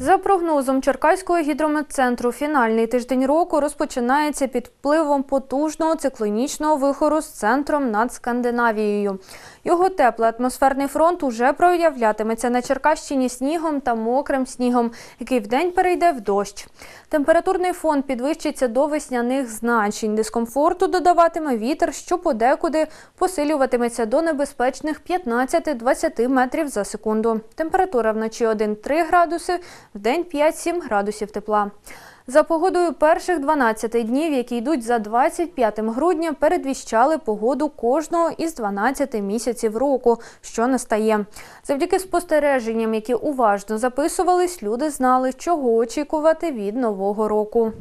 За прогнозом Черкаського гідрометцентру, фінальний тиждень року розпочинається під впливом потужного циклонічного вихору з центром над Скандинавією. Його теплий атмосферний фронт уже проявлятиметься на Черкащині снігом та мокрим снігом, який вдень перейде в дощ. Температурний фон підвищиться до весняних значень. Дискомфорту додаватиме вітер, що подекуди посилюватиметься до небезпечних 15-20 метрів за секунду. Температура вночі 1-3 градуси. В день 5-7 градусів тепла. За погодою перших 12 днів, які йдуть за 25 грудня, передвіщали погоду кожного із 12 місяців року, що настає. Завдяки спостереженням, які уважно записувались, люди знали, чого очікувати від нового року.